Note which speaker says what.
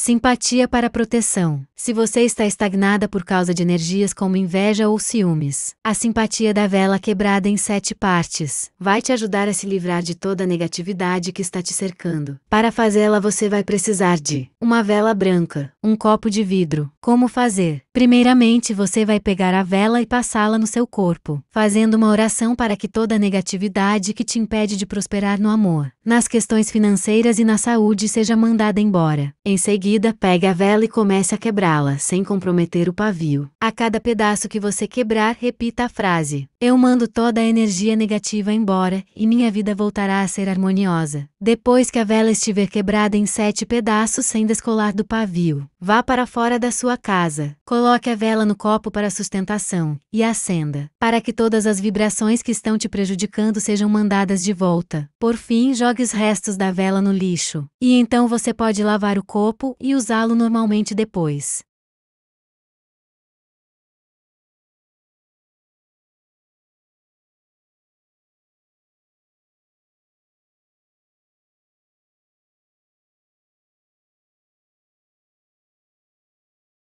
Speaker 1: Simpatia para proteção. Se você está estagnada por causa de energias como inveja ou ciúmes, a simpatia da vela quebrada em sete partes vai te ajudar a se livrar de toda a negatividade que está te cercando. Para fazê-la, você vai precisar de uma vela branca, um copo de vidro. Como fazer? Primeiramente, você vai pegar a vela e passá-la no seu corpo, fazendo uma oração para que toda a negatividade que te impede de prosperar no amor, nas questões financeiras e na saúde seja mandada embora. Em seguida, seguida, pega a vela e comece a quebrá-la, sem comprometer o pavio. A cada pedaço que você quebrar, repita a frase: Eu mando toda a energia negativa embora e minha vida voltará a ser harmoniosa. Depois que a vela estiver quebrada em sete pedaços sem descolar do pavio, vá para fora da sua casa, coloque a vela no copo para sustentação e acenda, para que todas as vibrações que estão te prejudicando sejam mandadas de volta. Por fim, jogue os restos da vela no lixo, e então você pode lavar o corpo e usá-lo normalmente depois.